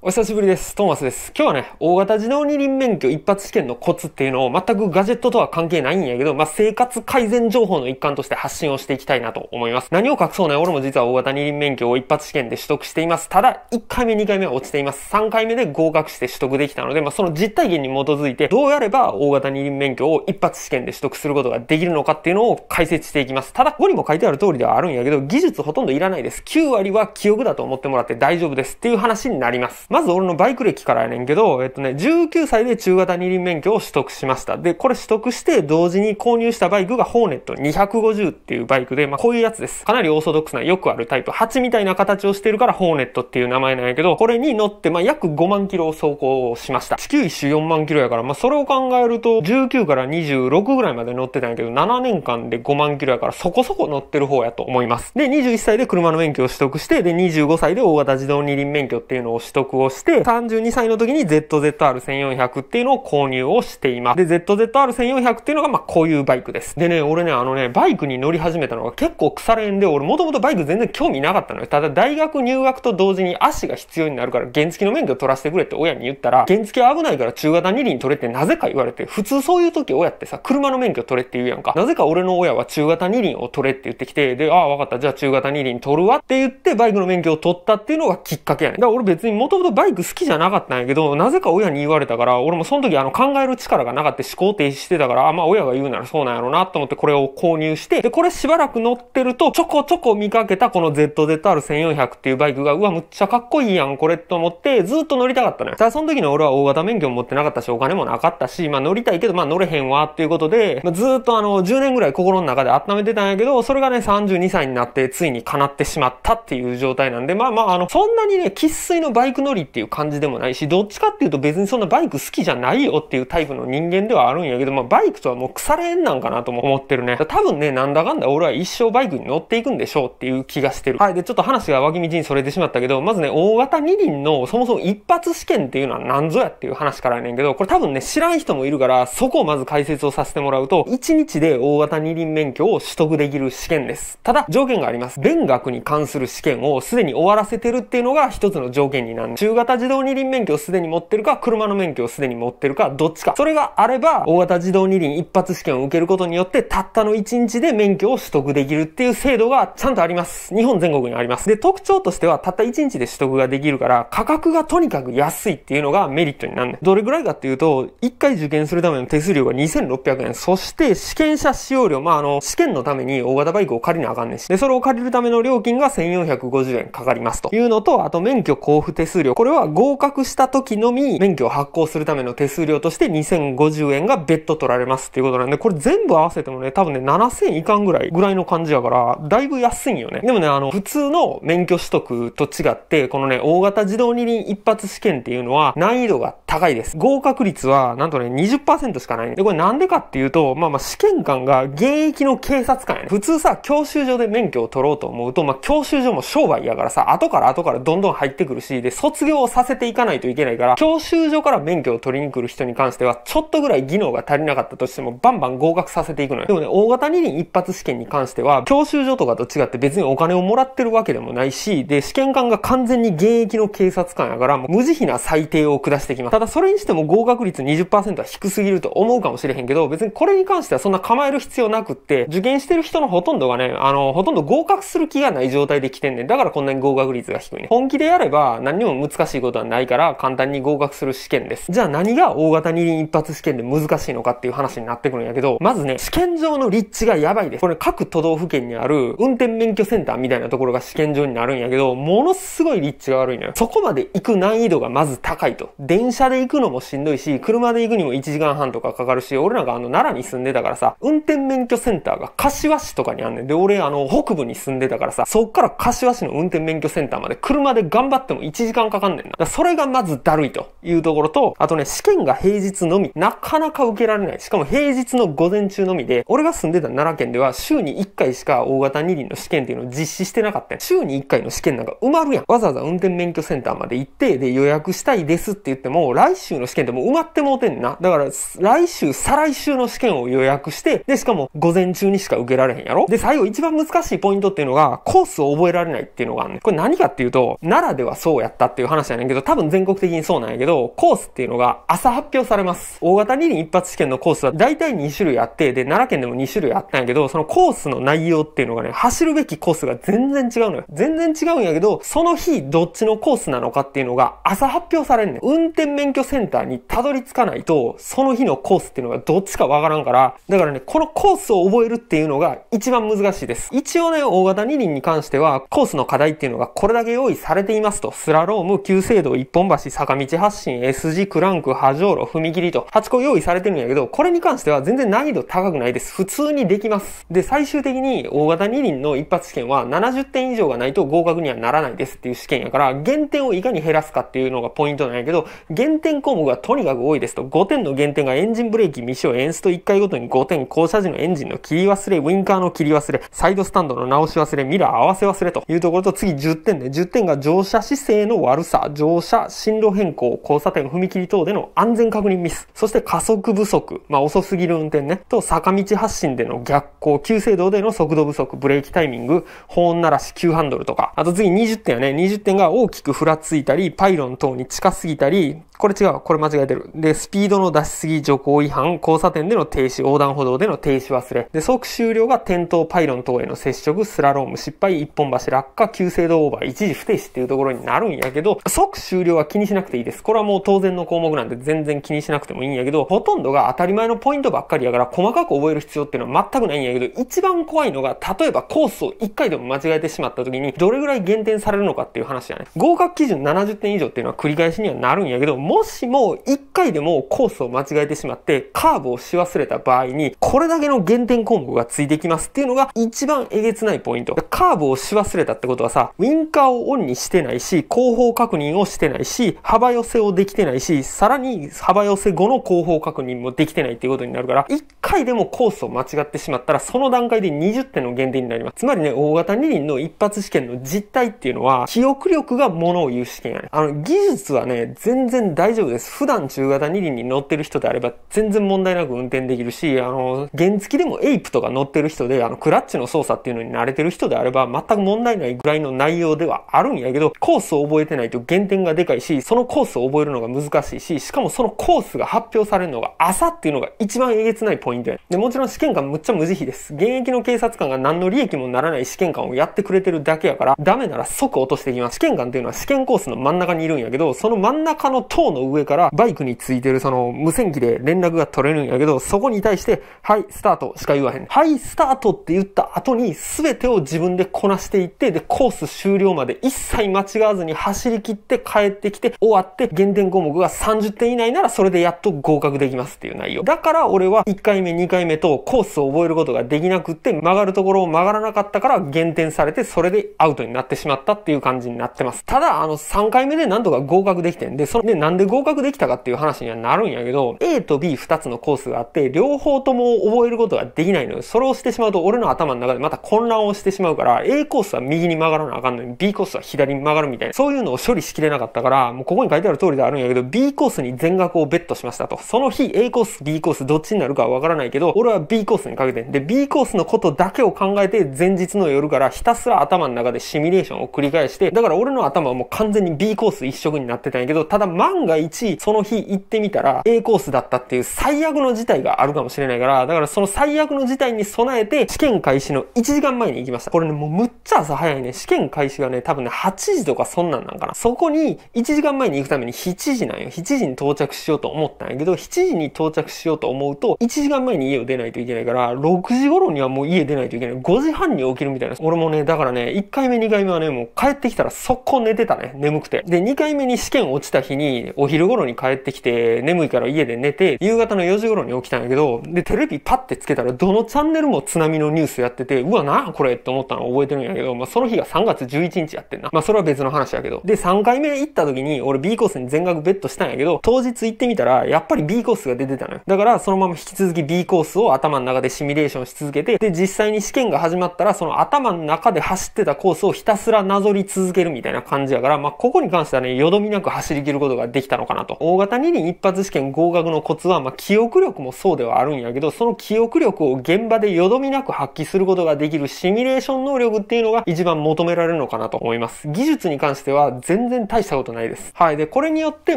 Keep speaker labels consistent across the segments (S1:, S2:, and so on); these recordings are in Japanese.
S1: お久しぶりです。トーマスです。今日はね、大型自動二輪免許一発試験のコツっていうのを全くガジェットとは関係ないんやけど、まあ、生活改善情報の一環として発信をしていきたいなと思います。何を隠そうね、俺も実は大型二輪免許を一発試験で取得しています。ただ、1回目、2回目は落ちています。3回目で合格して取得できたので、まあ、その実体験に基づいて、どうやれば大型二輪免許を一発試験で取得することができるのかっていうのを解説していきます。ただ、ここにも書いてある通りではあるんやけど、技術ほとんどいらないです。9割は記憶だと思ってもらって大丈夫ですっていう話になります。まず俺のバイク歴からやねんけど、えっとね、19歳で中型二輪免許を取得しました。で、これ取得して同時に購入したバイクがホーネット250っていうバイクで、まあこういうやつです。かなりオーソドックスなよくあるタイプ。8みたいな形をしてるからホーネットっていう名前なんやけど、これに乗って、まあ約5万キロを走行しました。地球一周4万キロやから、まあそれを考えると、19から26ぐらいまで乗ってたんやけど、7年間で5万キロやからそこそこ乗ってる方やと思います。で、21歳で車の免許を取得して、で、25歳で大型自動二輪免許っていうのを取得をして、32歳の時に ZZR1400 っていうのを購入をしています。で、ZZR1400 っていうのが、まあ、こういうバイクです。でね、俺ね、あのね、バイクに乗り始めたのが結構腐れんで、俺もともとバイク全然興味なかったのよ。ただ、大学入学と同時に足が必要になるから、原付の免許取らせてくれって親に言ったら、原付危ないから中型二輪取れってなぜか言われて、普通そういう時親ってさ、車の免許取れって言うやんか。なぜか俺の親は中型二輪を取れって言ってきて、で、ああ、わかった、じゃあ中型二輪取るわって言って、バイクの免許を取ったっていうのがきっかけやねん。だから俺別にもともとどバイク好きじゃなかったんやけど、なぜか親に言われたから、俺もその時あの考える力がなかった思考停止してたから、あ、まあ親が言うならそうなんやろうなと思ってこれを購入して、で、これしばらく乗ってると、ちょこちょこ見かけたこの ZZR1400 っていうバイクが、うわ、むっちゃかっこいいやん、これと思って、ずっと乗りたかったのよ。ただその時の俺は大型免許も持ってなかったし、お金もなかったし、まあ乗りたいけど、まあ乗れへんわっていうことで、まあ、ずっとあの、10年ぐらい心の中で温めてたんやけど、それがね、32歳になって、ついに叶ってしまったっていう状態なんで、まあまああの、そんなにね、喫水のバイク乗りりっていう感じでもないし、どっちかっていうと別にそんなバイク好きじゃないよっていうタイプの人間ではあるんやけど、まあバイクとはもう腐れ縁なんかなとも思ってるね。多分ね、なんだかんだ俺は一生バイクに乗っていくんでしょうっていう気がしてる。はい。で、ちょっと話が脇道にそれてしまったけど、まずね、大型二輪のそもそも一発試験っていうのは何ぞやっていう話からやねんけど、これ多分ね、知らん人もいるから、そこをまず解説をさせてもらうと、1日で大型二輪免許を取得できる試験です。ただ、条件があります。勉学に関する試験をすでに終わらせてるっていうのが一つの条件になる。中型自動二輪免許をすでに持ってるか、車の免許をすでに持ってるか、どっちか。それがあれば、大型自動二輪一発試験を受けることによって、たったの1日で免許を取得できるっていう制度がちゃんとあります。日本全国にあります。で、特徴としては、たった1日で取得ができるから、価格がとにかく安いっていうのがメリットになるねどれぐらいかっていうと、1回受験するための手数料が2600円。そして、試験者使用料。まあ、あの、試験のために大型バイクを借りなあかんねんし。で、それを借りるための料金が1450円かかりますというのと、あと免許交付手数料。これは合格した時のみ免許を発行するための手数料として2050円が別途取られますっていうことなんで、これ全部合わせてもね、多分ね、7000いかんぐらいぐらいの感じやから、だいぶ安いんよね。でもね、あの、普通の免許取得と違って、このね、大型自動二輪一発試験っていうのは難易度が高いです。合格率は、なんとね、20%しかない、ね。で、これなんでかっていうと、まあまあ試験官が現役の警察官やね。普通さ、教習所で免許を取ろうと思うと、まあ教習所も商売やからさ、後から後からどんどん入ってくるし、で、卒業をさせていかないといけないから、教習所から免許を取りに来る人に関しては、ちょっとぐらい技能が足りなかったとしても、バンバン合格させていくのよ。でもね、大型二輪一発試験に関しては、教習所とかと違って別にお金をもらってるわけでもないし、で、試験官が完全に現役の警察官やから、もう無慈悲な裁定を下してきます。ただ、それにしても合格率20%は低すぎると思うかもしれへんけど、別にこれに関してはそんな構える必要なくって、受験してる人のほとんどがね、あの、ほとんど合格する気がない状態で来てんねん。だからこんなに合格率が低いね。本気でやれば、何にも難しいことはないから簡単に合格する試験です。じゃあ何が大型二輪一発試験で難しいのかっていう話になってくるんやけど、まずね、試験場の立地がやばいです。これ各都道府県にある運転免許センターみたいなところが試験場になるんやけど、ものすごい立地が悪いのよ。そこまで行く難易度がまず高いと。電車で行くのもしんどいし、車で行くにも1時間半とかかかるし、俺なんかあの奈良に住んでたからさ、運転免許センターが柏市とかにあんねん。で、俺あの北部に住んでたからさ、そっから柏市の運転免許センターまで車で頑張っても1時間かかかんねんな。だそれがまずだるいというところと、あとね、試験が平日のみ、なかなか受けられない。しかも平日の午前中のみで、俺が住んでた奈良県では週に1回しか大型二輪の試験っていうのを実施してなかった週に1回の試験なんか埋まるやん。わざわざ運転免許センターまで行って、で予約したいですって言っても、来週の試験ってもう埋まってもうてんな。だから、来週、再来週の試験を予約して、で、しかも午前中にしか受けられへんやろで、最後一番難しいポイントっていうのが、コースを覚えられないっていうのがあるねこれ何かっていうと、奈良ではそうやったっていう話やねんけど、多分全国的にそうなんやけど、コースっていうのが朝発表されます。大型二輪一発試験のコースは大体2種類あって、で、奈良県でも2種類あったんやけど、そのコースの内容っていうのがね、走るべきコースが全然違うのよ。全然違うんやけど、その日どっちのコースなのかっていうのが朝発表されんねん。運転免許センターにたどり着かないと、その日のコースっていうのがどっちかわからんから、だからね、このコースを覚えるっていうのが一番難しいです。一応ね、大型二輪に関しては、コースの課題っていうのがこれだけ用意されていますと、スラローム、要制度、一本橋、坂道発進、S 字、クランク、波状路、踏切と8個用意されてるんやけど、これに関しては全然難易度高くないです。普通にできます。で、最終的に大型二輪の一発試験は70点以上がないと合格にはならないですっていう試験やから、減点をいかに減らすかっていうのがポイントなんやけど、減点項目がとにかく多いですと、5点の減点がエンジンブレーキ未使用、エンスト1回ごとに5点、降車時のエンジンの切り忘れ、ウィンカーの切り忘れ、サイドスタンドの直し忘れ、ミラー合わせ忘れというところと、次10点で、10点が乗車姿勢の悪さ差、乗車、進路変更、交差点、踏切等での安全確認ミス、そして加速不足、まあ遅すぎる運転ね、と坂道発進での逆行、急制動での速度不足、ブレーキタイミング、保温鳴らし、急ハンドルとか、あと次20点やね、20点が大きくふらついたり、パイロン等に近すぎたり、これ違う、これ間違えてる。で、スピードの出しすぎ、徐行違反、交差点での停止、横断歩道での停止忘れ。で、即終了が転倒、パイロン等への接触、スラローム失敗、一本橋落下、急制動オーバー、一時不停止っていうところになるんやけど、即終了は気にしなくていいです。これはもう当然の項目なんで全然気にしなくてもいいんやけど、ほとんどが当たり前のポイントばっかりやから細かく覚える必要っていうのは全くないんやけど、一番怖いのが、例えばコースを1回でも間違えてしまった時に、どれぐらい減点されるのかっていう話やね。合格基準70点以上っていうのは繰り返しにはなるんやけど、もしも1回でもコースを間違えてしまって、カーブをし忘れた場合に、これだけの減点項目がついてきますっていうのが一番えげつないポイント。カーブをし忘れたってことはさ、ウィンカーをオンにしてないし、後方角確認をしてないし、幅寄せをできてないし、さらに幅寄せ後の後方確認もできてないっていうことになるから、1回でもコースを間違ってしまったら、その段階で20点の減点になります。つまりね、大型二輪の一発試験の実態っていうのは、記憶力がものを言う試験やね。あの、技術はね、全然大丈夫です。普段中型二輪に乗ってる人であれば、全然問題なく運転できるし、あの、原付でもエイプとか乗ってる人で、あの、クラッチの操作っていうのに慣れてる人であれば、全く問題ないぐらいの内容ではあるんやけど、コースを覚えてないとと減点がでかいし、そのコースを覚えるのが難しいし、しかもそのコースが発表されるのが朝っていうのが一番えげつないポイントや。で、もちろん試験官むっちゃ無慈悲です。現役の警察官が何の利益もならない試験官をやってくれてるだけやから、ダメなら即落としていきます。試験官っていうのは試験コースの真ん中にいるんやけど、その真ん中の塔の上からバイクについてるその無線機で連絡が取れるんやけど、そこに対して、はい、スタートしか言わへん。はい、スタートって言った後に全てを自分でこなしていって、で、コース終了まで一切間違わずに走り切って帰ってきて終わって減点項目が30点以内ならそれでやっと合格できますっていう内容。だから俺は1回目2回目とコースを覚えることができなくって曲がるところを曲がらなかったから減点されてそれでアウトになってしまったっていう感じになってます。ただあの3回目でなんとか合格できてんで、それでなんで合格できたかっていう話にはなるんやけど A と B2 つのコースがあって両方とも覚えることができないのよ。それをしてしまうと俺の頭の中でまた混乱をしてしまうから A コースは右に曲がらなあかんのに B コースは左に曲がるみたいなそういうのを処理しきれなかったから、もうここに書いてある通りであるんやけど、B コースに全額をベットしましたと。その日 A コース、B コース、どっちになるかはわからないけど、俺は B コースにかけてん。で、B コースのことだけを考えて、前日の夜からひたすら頭の中でシミュレーションを繰り返して、だから俺の頭はもう完全に B コース一色になってたんやけど、ただ万が一、その日行ってみたら A コースだったっていう最悪の事態があるかもしれないから、だからその最悪の事態に備えて、試験開始の1時間前に行きました。これね、もうむっちゃ朝早いね。試験開始がね、多分ね、8時とかそんなんなんかな。そこに1時間前に行くために7時なんよ。7時に到着しようと思ったんやけど、7時に到着しようと思うと、1時間前に家を出ないといけないから、6時頃にはもう家出ないといけない。5時半に起きるみたいな。俺もね、だからね、1回目2回目はね、もう帰ってきたら速攻寝てたね。眠くて。で、2回目に試験落ちた日に、お昼頃に帰ってきて、眠いから家で寝て、夕方の4時頃に起きたんやけど、で、テレビパッてつけたら、どのチャンネルも津波のニュースやってて、うわ、なこれって思ったの覚えてるんやけど、まあ、その日が3月11日やってんな。まあ、それは別の話やけど。で、3回目行った時に、俺 B コースに全額ベットしたんやけど、当日行ってみたら、やっぱり B コースが出てたのよ。だから、そのまま引き続き B コースを頭の中でシミュレーションし続けて、で、実際に試験が始まったら、その頭の中で走ってたコースをひたすらなぞり続けるみたいな感じやから、まあ、ここに関してはね、よどみなく走り切ることができたのかなと。大型二輪一発試験合格のコツは、まあ、記憶力もそうではあるんやけど、その記憶力を現場でよどみなく発揮することができるシミュレーション能力っていうのが一番求められるのかなと思います。技術に関しては全全然大したことないです。はい。で、これによって、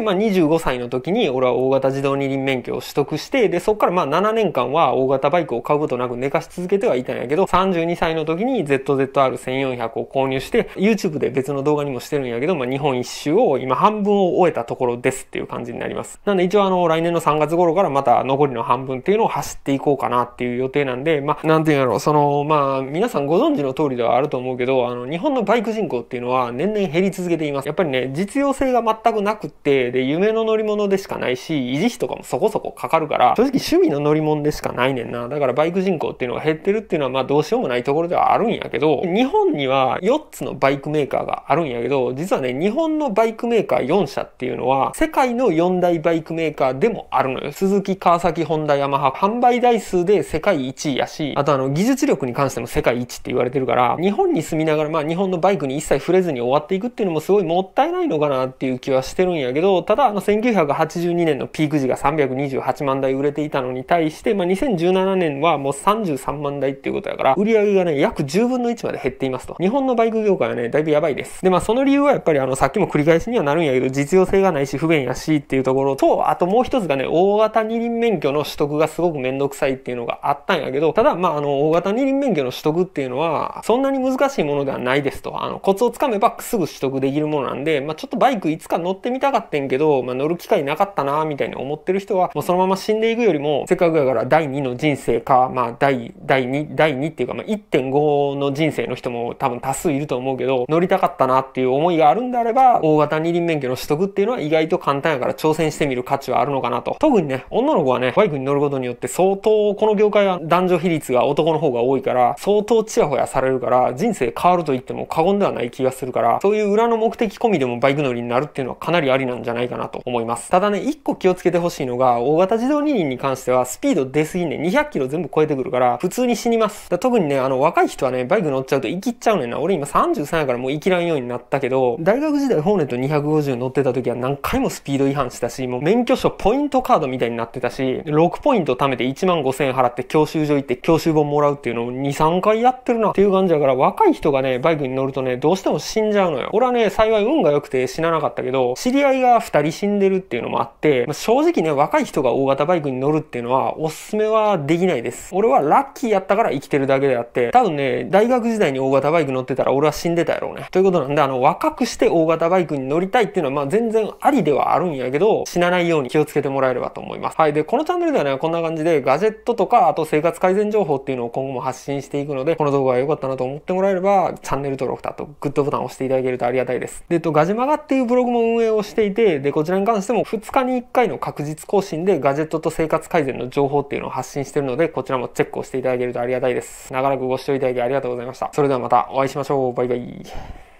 S1: まあ、25歳の時に、俺は大型自動二輪免許を取得して、で、そこからま7年間は大型バイクを買うことなく寝かし続けてはいたんやけど、32歳の時に ZZR1400 を購入して、YouTube で別の動画にもしてるんやけど、まあ、日本一周を今半分を終えたところですっていう感じになります。なんで、一応あの、来年の3月頃からまた残りの半分っていうのを走っていこうかなっていう予定なんで、まあ、なんていうんやろう、その、まあ、皆さんご存知の通りではあると思うけど、あの、日本のバイク人口っていうのは年々減り続けています。やっぱりね、実用性が全くなくって、で、夢の乗り物でしかないし、維持費とかもそこそこかかるから、正直趣味の乗り物でしかないねんな。だからバイク人口っていうのが減ってるっていうのは、まあどうしようもないところではあるんやけど、日本には4つのバイクメーカーがあるんやけど、実はね、日本のバイクメーカー4社っていうのは、世界の4大バイクメーカーでもあるのよ。鈴木、川崎、ホンダ、ヤマハ。販売台数で世界1位やし、あとあの、技術力に関しても世界1って言われてるから、日本に住みながら、まあ日本のバイクに一切触れずに終わっていくっていうのもすごい問もったいないのかなっていう気はしてるんやけど、ただあの1982年のピーク時が328万台売れていたのに対して、まあ、2017年はもう33万台っていうことやから、売り上げがね、約10分の1まで減っていますと。日本のバイク業界はね、だいぶやばいです。で、まあその理由はやっぱりあの、さっきも繰り返しにはなるんやけど、実用性がないし不便やしっていうところと、あともう一つがね、大型二輪免許の取得がすごくめんどくさいっていうのがあったんやけど、ただまああの、大型二輪免許の取得っていうのは、そんなに難しいものではないですと。あの、コツをつかめばすぐ取得できるものなんで、まあ、ちょっとバイクいつか乗ってみたかってんけど、まあ、乗る機会なかったなみたいに思ってる人は、もうそのまま死んでいくよりも、せっかくやから第2の人生か、まあ、第、第2、第2っていうか、まあ、1.5の人生の人も多分多数いると思うけど、乗りたかったなっていう思いがあるんであれば、大型二輪免許の取得っていうのは意外と簡単やから挑戦してみる価値はあるのかなと。特にね、女の子はね、バイクに乗ることによって相当、この業界は男女比率が男の方が多いから、相当チヤホヤされるから、人生変わると言っても過言ではない気がするから、そういう裏の目的込みでもバイク乗りになるっていうのはかなりありなんじゃないかなと思います。ただね、一個気をつけてほしいのが、大型自動二輪に関してはスピード出すぎんねん。200キロ全部超えてくるから、普通に死にます。だ特にね、あの、若い人はね、バイク乗っちゃうと生きっちゃうねんな。俺今33やからもう生きらんようになったけど、大学時代ホーネット250乗ってた時は何回もスピード違反したし、もう免許証ポイントカードみたいになってたし、6ポイント貯めて1万5000円払って教習所行って教習本もらうっていうのを2、3回やってるなっていう感じだから、若い人がね、バイクに乗るとね、どうしても死んじゃうのよ。俺はね、幸い運が良くて死ななかったけど、知り合いが2人死んでるっていうのもあって、まあ、正直ね、若い人が大型バイクに乗るっていうのは、おすすめはできないです。俺はラッキーやったから生きてるだけであって、多分ね、大学時代に大型バイク乗ってたら俺は死んでたやろうね。ということなんで、あの、若くして大型バイクに乗りたいっていうのは、まあ全然ありではあるんやけど、死なないように気をつけてもらえればと思います。はい。で、このチャンネルではね、こんな感じで、ガジェットとか、あと生活改善情報っていうのを今後も発信していくので、この動画が良かったなと思ってもらえれば、チャンネル登録だとグッドボタンを押していただけるとありがたいです。で、えっと、ガジマガっていうブログも運営をしていて、で、こちらに関しても2日に1回の確実更新でガジェットと生活改善の情報っていうのを発信してるので、こちらもチェックをしていただけるとありがたいです。長らくご視聴いただきありがとうございました。それではまたお会いしましょう。バイバイ。